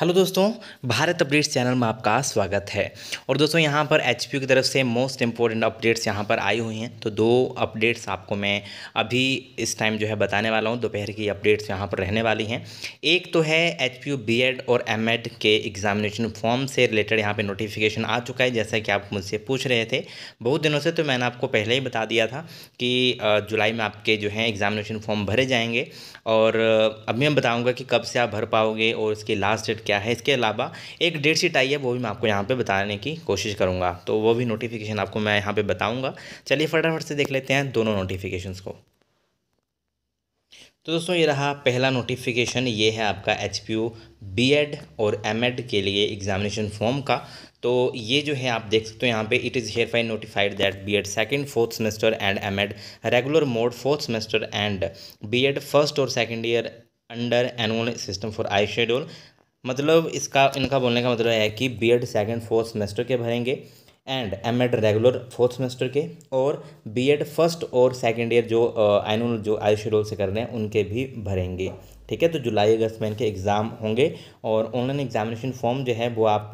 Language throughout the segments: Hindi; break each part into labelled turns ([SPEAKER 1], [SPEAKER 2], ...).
[SPEAKER 1] हेलो दोस्तों भारत अपडेट्स चैनल में आपका स्वागत है और दोस्तों यहाँ पर एच की तरफ से मोस्ट इम्पोर्टेंट अपडेट्स यहाँ पर आई हुई हैं तो दो अपडेट्स आपको मैं अभी इस टाइम जो है बताने वाला हूँ दोपहर की अपडेट्स यहाँ पर रहने वाली हैं एक तो है एच पी और एम के एग्जामिनेशन फॉर्म से रिलेटेड यहाँ पर नोटिफिकेशन आ चुका है जैसा कि आप मुझसे पूछ रहे थे बहुत दिनों से तो मैंने आपको पहले ही बता दिया था कि जुलाई में आपके जो है एग्जामिनेशन फॉर्म भरे जाएंगे और अब मैं बताऊँगा कि कब से आप भर पाओगे और इसकी लास्ट डेट बजट क्या है इसके अलावा एक डेट शीट आई है वो भी मैं आपको यहाँ पे बताने की कोशिश करूँगा तो वो भी नोटिफिकेशन आपको मैं यहाँ पे बताऊँगा चलिए फटाफट से देख लेते हैं दोनों नोटिफिकेशन को तो दोस्तों ये रहा पहला नोटिफिकेशन ये है आपका एच पी और एम के लिए एग्जामिनेशन फॉर्म का तो ये जो है आप देख सकते हो यहाँ पे it is here fine notified that B Ed second fourth semester and M Ed regular mode fourth semester and B Ed first और second year under annual system for I schedule मतलब इसका इनका बोलने का मतलब है कि B Ed second fourth semester के भरेंगे and M Ed regular fourth semester के और बी एड फर्स्ट और सेकेंड ईयर जो एनुअल जो आयुष रोल से कर रहे हैं उनके भी भरेंगे ठीक है तो जुलाई अगस्त में इनके एग्ज़ाम होंगे और ऑनलाइन एग्जामिनेशन फॉर्म जो है वो आप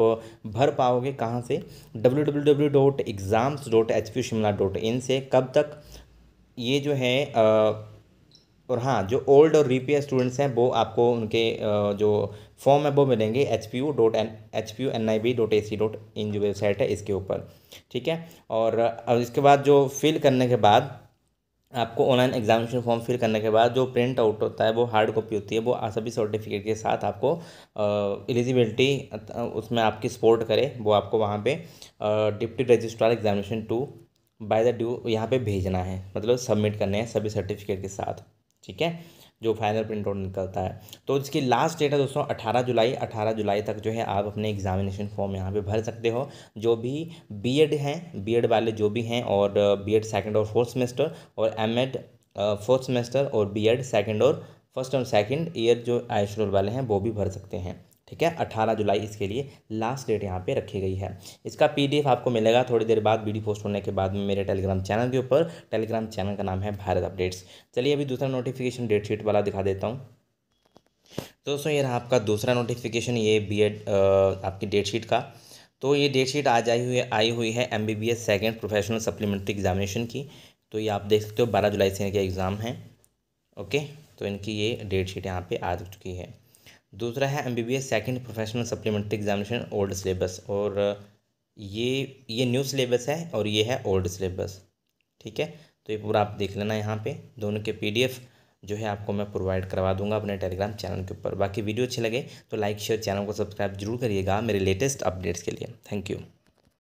[SPEAKER 1] भर पाओगे कहाँ से W W W dot exams dot H P Shimla dot in से कब तक ये जो है आ, और हाँ जो ओल्ड और रीपीयर स्टूडेंट्स हैं वो आपको उनके जो फॉर्म है वो मिलेंगे H P U dot N H P U N I B dot A C dot in जो वेबसाइट है इसके ऊपर ठीक है और अब इसके बाद जो फिल करने के बाद आपको ऑनलाइन एग्जामिनेशन फॉर्म फिल करने के बाद जो प्रिंट आउट होता है वो हार्ड कॉपी होती है वो सभी सर्टिफिकेट के साथ आपको एलिजिबिलिटी उसमें आपकी सपोर्ट करे वो आपको वहाँ पे deputy registrar examination to by the due यहाँ पे भेजना है मतलब सबमिट करने हैं सभी सर्टिफिकेट के साथ ठीक है जो फाइनल प्रिंट आउट निकलता है तो इसकी लास्ट डेट है दोस्तों 18 जुलाई 18 जुलाई तक जो है आप अपने एग्जामिनेशन फॉर्म यहाँ पे भर सकते हो जो भी बीएड हैं बीएड वाले जो भी हैं और बीएड सेकंड और फोर्थ सेमेस्टर और एमएड फोर्थ सेमेस्टर और बीएड सेकंड और फर्स्ट और सेकंड ईयर जो आई वाले हैं वो भी भर सकते हैं ठीक है 18 जुलाई इसके लिए लास्ट डेट यहाँ पे रखी गई है इसका पीडीएफ आपको मिलेगा थोड़ी देर बाद वीडियो पोस्ट होने के बाद में मेरे टेलीग्राम चैनल के ऊपर टेलीग्राम चैनल का नाम है भारत अपडेट्स चलिए अभी दूसरा नोटिफिकेशन डेट शीट वाला दिखा देता हूँ दोस्तों ये रहा आपका दूसरा नोटिफिकेशन ये बी आपकी डेट शीट का तो ये डेट शीट आज आई हुई आई हुई है M B B S second professional supplementary examination की तो ये आप देख सकते हो बारह जुलाई से इनके एग्ज़ाम हैं ओके तो इनकी ये डेट शीट यहाँ पर आ चुकी है दूसरा है M B B S second professional supplementary examination old syllabus और ये ये न्यू सिलेबस है और ये है ओल्ड सिलेबस ठीक है तो ये पूरा आप देख लेना यहाँ पे दोनों के पीडीएफ जो है आपको मैं प्रोवाइड करवा दूंगा अपने टेलीग्राम चैनल के ऊपर बाकी वीडियो अच्छे लगे तो लाइक शेयर चैनल को सब्सक्राइब जरूर करिएगा मेरे लेटेस्ट अपडेट्स के लिए थैंक यू